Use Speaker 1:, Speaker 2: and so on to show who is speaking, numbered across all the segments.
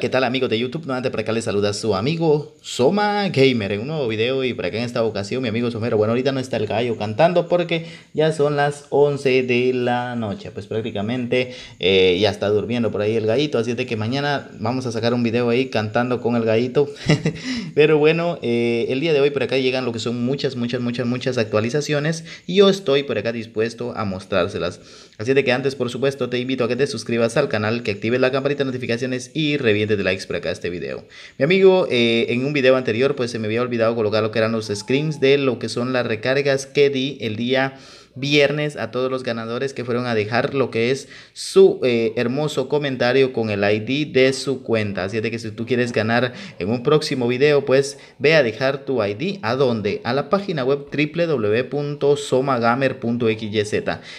Speaker 1: ¿qué tal amigos de YouTube? antes para acá les saluda su amigo Soma Gamer en un nuevo video y por acá en esta ocasión mi amigo Somero. Bueno, ahorita no está el gallo cantando porque ya son las 11 de la noche. Pues prácticamente eh, ya está durmiendo por ahí el gallito. Así es de que mañana vamos a sacar un video ahí cantando con el gallito. Pero bueno, eh, el día de hoy por acá llegan lo que son muchas, muchas, muchas, muchas actualizaciones y yo estoy por acá dispuesto a mostrárselas. Así de que antes, por supuesto, te invito a que te suscribas al canal, que actives la campanita de notificaciones y revientes de likes para acá este video. Mi amigo, eh, en un video anterior, pues se me había olvidado colocar lo que eran los screens de lo que son las recargas que di el día viernes a todos los ganadores que fueron a dejar lo que es su eh, hermoso comentario con el ID de su cuenta. Así es de que si tú quieres ganar en un próximo video, pues ve a dejar tu ID a dónde? A la página web www.somagamer.xyz.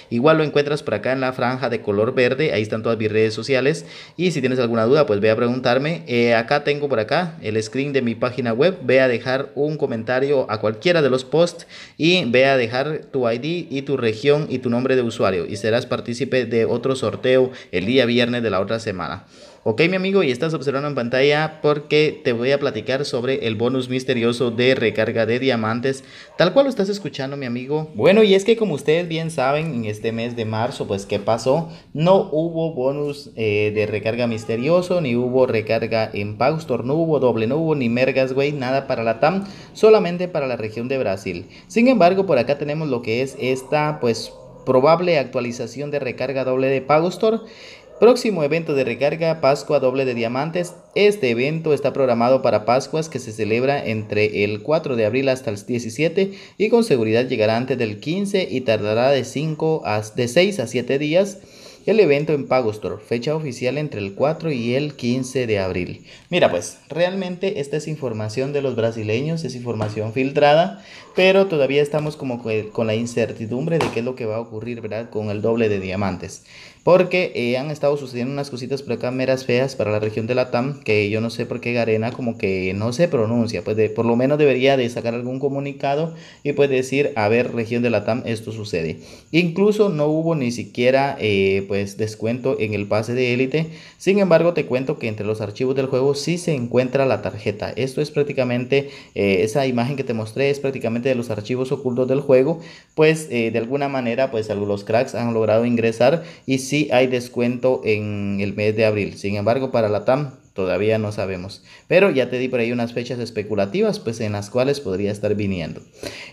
Speaker 1: Igual lo encuentras por acá en la franja de color verde, ahí están todas mis redes sociales. Y si tienes alguna duda, pues ve a preguntarme. Eh, acá tengo por acá el screen de mi página web, ve a dejar un comentario a cualquiera de los posts y ve a dejar tu ID y tu región y tu nombre de usuario y serás partícipe de otro sorteo el día viernes de la otra semana. Ok, mi amigo, y estás observando en pantalla porque te voy a platicar sobre el bonus misterioso de recarga de diamantes, tal cual lo estás escuchando, mi amigo. Bueno, y es que como ustedes bien saben, en este mes de marzo, pues, ¿qué pasó? No hubo bonus eh, de recarga misterioso, ni hubo recarga en Paustor, no hubo doble, no hubo ni mergas, güey, nada para la TAM, solamente para la región de Brasil. Sin embargo, por acá tenemos lo que es esta, pues, probable actualización de recarga doble de Pagostor Próximo evento de recarga, Pascua Doble de Diamantes. Este evento está programado para Pascuas que se celebra entre el 4 de abril hasta el 17 y con seguridad llegará antes del 15 y tardará de, 5 a, de 6 a 7 días. El evento en Pagostor, fecha oficial entre el 4 y el 15 de abril. Mira pues, realmente esta es información de los brasileños, es información filtrada, pero todavía estamos como con la incertidumbre de qué es lo que va a ocurrir, ¿verdad? Con el doble de diamantes porque eh, han estado sucediendo unas cositas por acá meras feas para la región de la TAM que yo no sé por qué Garena como que no se pronuncia, pues por lo menos debería de sacar algún comunicado y pues decir, a ver, región de la TAM, esto sucede. Incluso no hubo ni siquiera eh, pues descuento en el pase de élite, sin embargo te cuento que entre los archivos del juego sí se encuentra la tarjeta, esto es prácticamente, eh, esa imagen que te mostré es prácticamente de los archivos ocultos del juego, pues de alguna manera pues algunos cracks han logrado ingresar y sí si hay descuento en el mes de abril. Sin embargo, para la TAM todavía no sabemos. Pero ya te di por ahí unas fechas especulativas, pues en las cuales podría estar viniendo.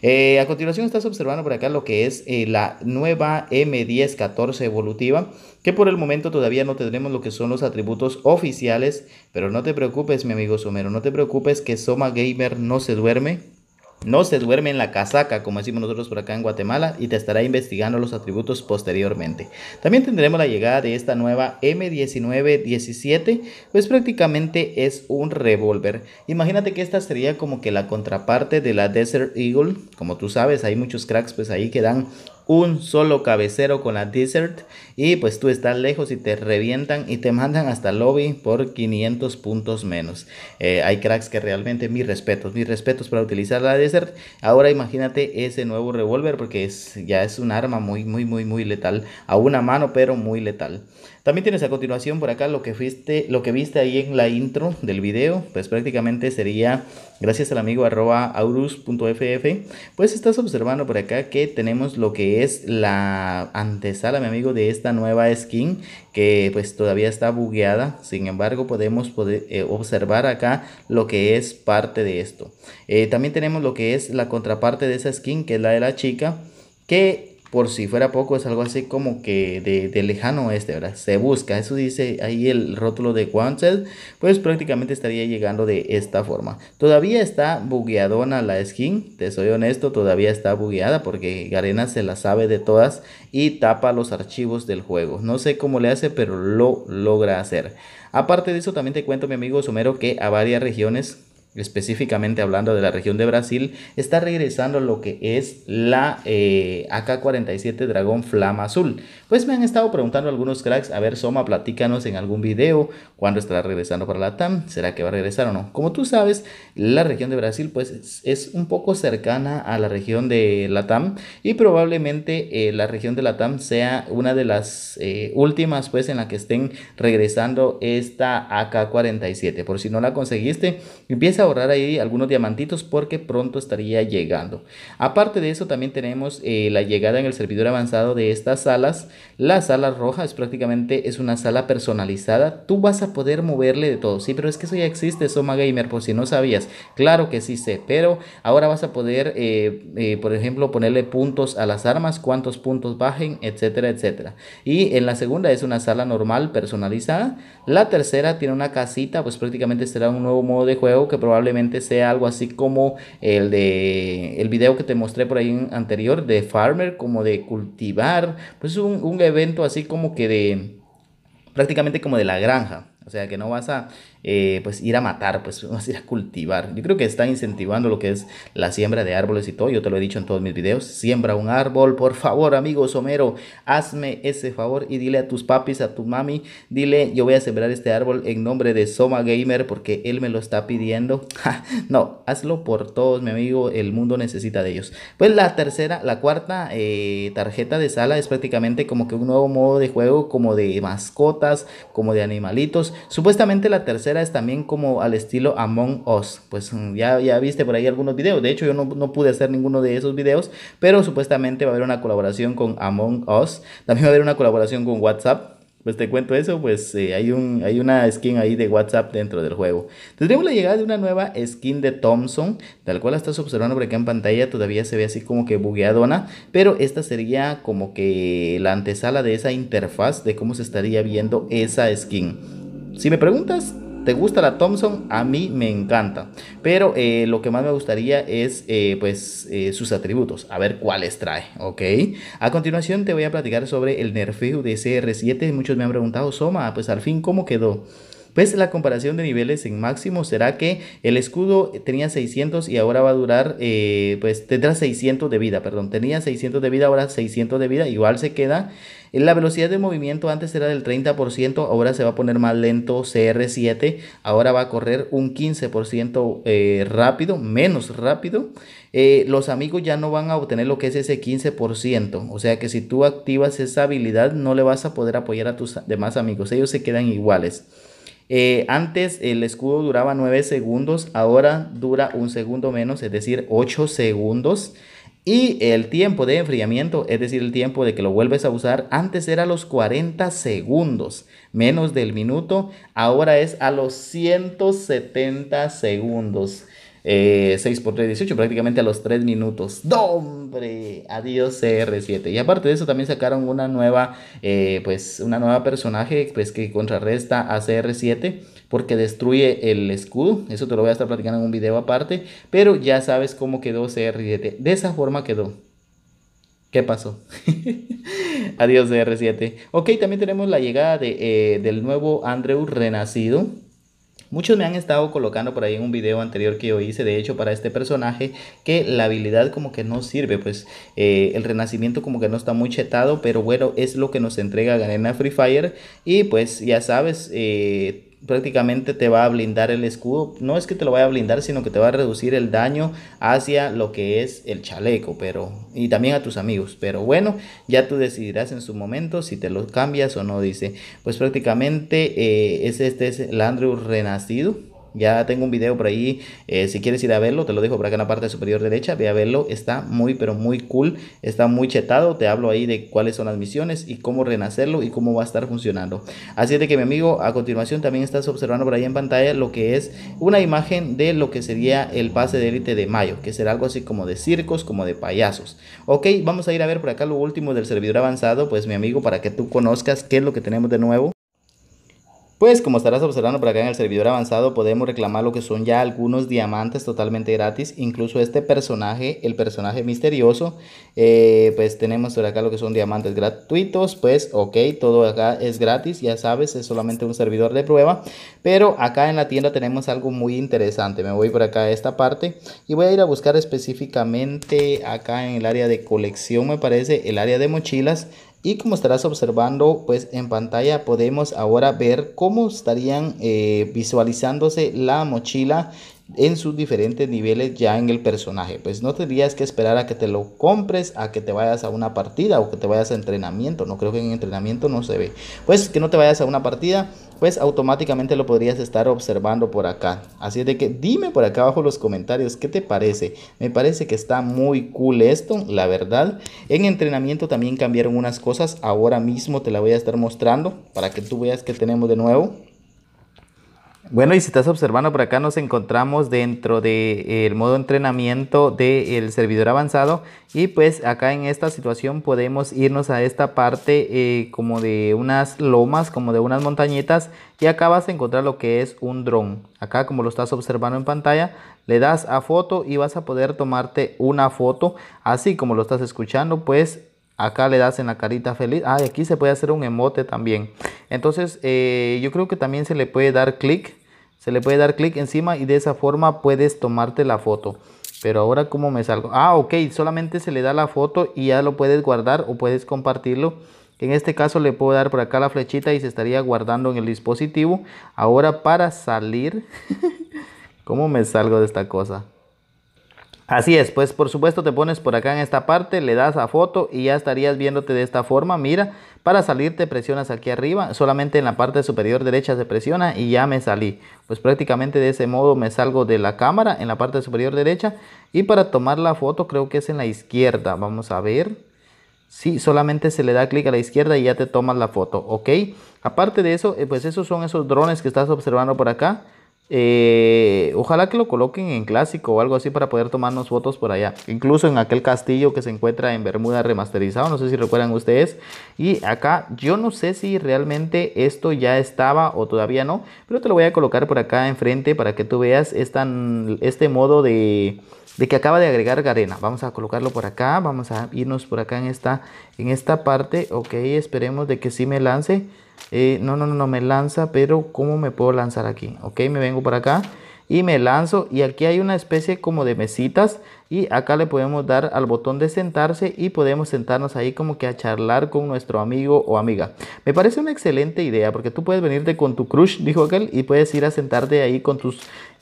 Speaker 1: Eh, a continuación estás observando por acá lo que es eh, la nueva M1014 evolutiva, que por el momento todavía no tendremos lo que son los atributos oficiales, pero no te preocupes mi amigo Somero, no te preocupes que Soma Gamer no se duerme, no se duerme en la casaca, como decimos nosotros por acá en Guatemala, y te estará investigando los atributos posteriormente. También tendremos la llegada de esta nueva M1917, pues prácticamente es un revólver. Imagínate que esta sería como que la contraparte de la Desert Eagle. Como tú sabes, hay muchos cracks pues ahí que dan un solo cabecero con la desert y pues tú estás lejos y te revientan y te mandan hasta el lobby por 500 puntos menos. Eh, hay cracks que realmente mis respetos, mis respetos para utilizar la desert. Ahora imagínate ese nuevo revólver porque ya es un arma muy muy muy muy letal a una mano pero muy letal. También tienes a continuación por acá lo que, fuiste, lo que viste ahí en la intro del video, pues prácticamente sería gracias al amigo arroba aurus.ff, pues estás observando por acá que tenemos lo que es la antesala, mi amigo, de esta nueva skin que pues todavía está bugueada, sin embargo podemos poder, eh, observar acá lo que es parte de esto. Eh, también tenemos lo que es la contraparte de esa skin, que es la de la chica, que por si fuera poco, es algo así como que de, lejano este, ¿verdad? Se busca, eso dice ahí el rótulo de Wanted, pues prácticamente estaría llegando de esta forma. Todavía está bugueadona la skin, te soy honesto, todavía está bugueada porque Garena se la sabe de todas y tapa los archivos del juego. No sé cómo le hace, pero lo logra hacer. Aparte de eso, también te cuento, mi amigo Somero, que a varias regiones específicamente hablando de la región de Brasil, está regresando lo que es la eh, AK-47 Dragón Flama Azul. Pues me han estado preguntando algunos cracks, a ver Soma, platícanos en algún video cuándo estará regresando para la TAM, será que va a regresar o no. Como tú sabes, la región de Brasil pues es, un poco cercana a la región de la TAM y probablemente eh, la región de la TAM sea una de las eh, últimas pues en la que estén regresando esta AK-47. Por si no la conseguiste, empieza ahorrar ahí algunos diamantitos porque pronto estaría llegando. Aparte de eso, también tenemos eh, la llegada en el servidor avanzado de estas salas. La sala roja es prácticamente es una sala personalizada. Tú vas a poder moverle de todo. Sí, pero es que eso ya existe, Soma Gamer, por si no sabías. Claro que sí sé, pero ahora vas a poder, eh, eh, por ejemplo, ponerle puntos a las armas, cuántos puntos bajen, etcétera, etcétera. Y en la segunda es una sala normal personalizada. La tercera tiene una casita, pues prácticamente será un nuevo modo de juego que probablemente probablemente sea algo así como el de el video que te mostré por ahí anterior de Farmer, como de cultivar, pues un, un evento así como que de prácticamente como de la granja. O sea, que no vas a eh, pues ir a matar, pues vamos a ir a cultivar. Yo creo que está incentivando lo que es la siembra de árboles y todo. Yo te lo he dicho en todos mis videos. Siembra un árbol, por favor, amigo Somero. Hazme ese favor y dile a tus papis, a tu mami, dile yo voy a sembrar este árbol en nombre de Soma Gamer porque él me lo está pidiendo. no, hazlo por todos, mi amigo. El mundo necesita de ellos. Pues la tercera, la cuarta eh, tarjeta de sala es prácticamente como que un nuevo modo de juego, como de mascotas, como de animalitos. Supuestamente la tercera es también como al estilo Among Us. Pues mm, ya, ya viste por ahí algunos videos. De hecho, yo no, pude hacer ninguno de esos videos, pero supuestamente va a haber una colaboración con Among Us. También va a haber una colaboración con WhatsApp. Pues te cuento eso, pues eh, hay, un, hay una skin ahí de WhatsApp dentro del juego. Tendremos la llegada de una nueva skin de Thompson, tal cual la estás observando por acá en pantalla, todavía se ve así como que bugueadona, pero esta sería como que la antesala de esa interfaz de cómo se estaría viendo esa skin. Si me preguntas, ¿Te gusta la Thompson? A mí me encanta. Pero eh, lo que más me gustaría es eh, pues eh, sus atributos. A ver cuáles trae, ¿ok? A continuación te voy a platicar sobre el nerfeo de CR7. Muchos me han preguntado, Soma, pues al fin, ¿cómo quedó? Pues la comparación de niveles en máximo será que el escudo tenía 600 y ahora va a durar, pues tendrá 600 de vida, perdón, tenía 600 de vida, ahora 600 de vida, igual se queda eh, la velocidad de movimiento antes era del 30%, ahora se va a poner más lento CR7, ahora va a correr un 15% eh, rápido, menos rápido. Eh, los amigos ya no van a obtener lo que es ese 15%, o sea que si tú activas esa habilidad no le vas a poder apoyar a tus demás amigos, ellos se quedan iguales. antes el escudo duraba 9 segundos, ahora dura un segundo menos, es decir, 8 segundos. Y el tiempo de enfriamiento, es decir, el tiempo de que lo vuelves a usar, antes era a los 40 segundos, menos del minuto, ahora es a los 170 segundos. 6 eh, por 3, 18, prácticamente a los 3 minutos. ¡Hombre! Adiós CR7. Y aparte de eso también sacaron una nueva, eh, pues una nueva personaje pues, que contrarresta a CR7 porque destruye el escudo. Eso te lo voy a estar platicando en un video aparte. Pero ya sabes cómo quedó CR7. De esa forma quedó. ¿Qué pasó? Adiós CR7. Ok, también tenemos la llegada eh, del nuevo Andrew renacido. Muchos me han estado colocando por ahí en un video anterior que yo hice, de hecho, para este personaje, que la habilidad como que no sirve, pues eh, el renacimiento como que no está muy chetado, pero bueno, es lo que nos entrega Garena Free Fire. Y pues ya sabes, eh, prácticamente te va a blindar el escudo. No es que te lo vaya a blindar, sino que te va a reducir el daño hacia lo que es el chaleco, pero y también a tus amigos. Pero bueno, ya tú decidirás en su momento si te lo cambias o no, dice. Pues prácticamente eh, es, este es el Andrew renacido ya tengo un video por ahí, eh, si quieres ir a verlo, te lo dejo por acá en la parte superior derecha, ve a verlo, está muy pero muy cool, está muy chetado, te hablo ahí de cuáles son las misiones y cómo renacerlo y cómo va a estar funcionando. Así es de que mi amigo, a continuación también estás observando por ahí en pantalla lo que es una imagen de lo que sería el pase de élite de mayo, que será algo así como de circos, como de payasos. Ok, vamos a ir a ver por acá lo último del servidor avanzado, pues mi amigo, para que tú conozcas qué es lo que tenemos de nuevo. Pues como estarás observando por acá en el servidor avanzado podemos reclamar lo que son ya algunos diamantes totalmente gratis. Incluso este personaje, el personaje misterioso, eh, pues tenemos por acá lo que son diamantes gratuitos. Pues ok, todo acá es gratis, ya sabes, es solamente un servidor de prueba. Pero acá en la tienda tenemos algo muy interesante. Me voy por acá a esta parte y voy a ir a buscar específicamente acá en el área de colección me parece, el área de mochilas. Y como estarás observando pues en pantalla podemos ahora ver cómo estarían eh, visualizándose la mochila en sus diferentes niveles ya en el personaje. Pues no tendrías que esperar a que te lo compres, a que te vayas a una partida o que te vayas a entrenamiento. No creo que en entrenamiento no se ve. Pues que no te vayas a una partida pues automáticamente lo podrías estar observando por acá. Así de que dime por acá abajo los comentarios, ¿qué te parece? Me parece que está muy cool esto, la verdad. En entrenamiento también cambiaron unas cosas, ahora mismo te la voy a estar mostrando para que tú veas que tenemos de nuevo. Bueno, y si estás observando por acá, nos encontramos dentro del eh, modo entrenamiento del servidor avanzado y pues acá en esta situación podemos irnos a esta parte eh, como de unas lomas, como de unas montañitas y acá vas a encontrar lo que es un dron. Acá como lo estás observando en pantalla, le das a foto y vas a poder tomarte una foto. Así como lo estás escuchando, pues Acá le das en la carita feliz. Ah, y aquí se puede hacer un emote también. Entonces, eh, yo creo que también se le puede dar clic. Se le puede dar clic encima y de esa forma puedes tomarte la foto. Pero ahora, ¿cómo me salgo? Ah, ok, solamente se le da la foto y ya lo puedes guardar o puedes compartirlo. En este caso le puedo dar por acá la flechita y se estaría guardando en el dispositivo. Ahora para salir, ¿cómo me salgo de esta cosa? Así es, pues por supuesto te pones por acá en esta parte, le das a foto y ya estarías viéndote de esta forma, mira, para salir te presionas aquí arriba, solamente en la parte superior derecha se presiona y ya me salí. Pues prácticamente de ese modo me salgo de la cámara en la parte superior derecha y para tomar la foto creo que es en la izquierda, vamos a ver. Sí, solamente se le da clic a la izquierda y ya te tomas la foto, ¿ok? Aparte de eso, eh, pues esos son esos drones que estás observando por acá. Eh, ojalá que lo coloquen en clásico o algo así para poder tomarnos fotos por allá. Incluso en aquel castillo que se encuentra en Bermuda remasterizado, no sé si recuerdan ustedes. Y acá yo no sé si realmente esto ya estaba o todavía no, pero te lo voy a colocar por acá enfrente para que tú veas este modo de, que acaba de agregar Garena. Vamos a colocarlo por acá, vamos a irnos por acá en esta, en esta parte. Ok, esperemos de que sí me lance. Eh, no, no, no, me lanza, pero ¿cómo me puedo lanzar aquí? Ok, me vengo para acá y me lanzo y aquí hay una especie como de mesitas y acá le podemos dar al botón de sentarse y podemos sentarnos ahí como que a charlar con nuestro amigo o amiga. Me parece una excelente idea porque tú puedes venirte con tu crush, dijo aquel, y puedes ir a sentarte ahí con tus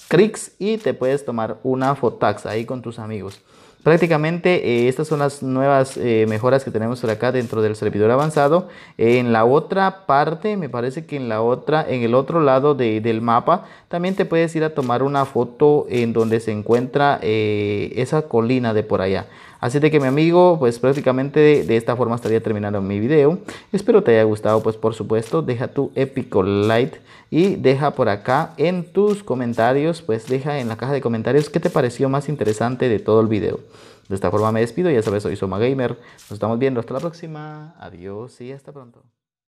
Speaker 1: crics y te puedes tomar una fotax ahí con tus amigos. Prácticamente eh, estas son las nuevas eh, mejoras que tenemos por acá dentro del servidor avanzado. en la otra parte, me parece que en la otra, en el otro lado del mapa, también te puedes ir a tomar una foto en donde se encuentra eh, esa colina de por allá. Así de que mi amigo, pues prácticamente de, esta forma estaría terminando mi video. Espero te haya gustado, pues por supuesto, deja tu épico like y deja por acá en tus comentarios, pues deja en la caja de comentarios qué te pareció más interesante de todo el video. De esta forma me despido, ya sabes, soy Soma Gamer. Nos estamos viendo, hasta la próxima. Adiós y hasta pronto.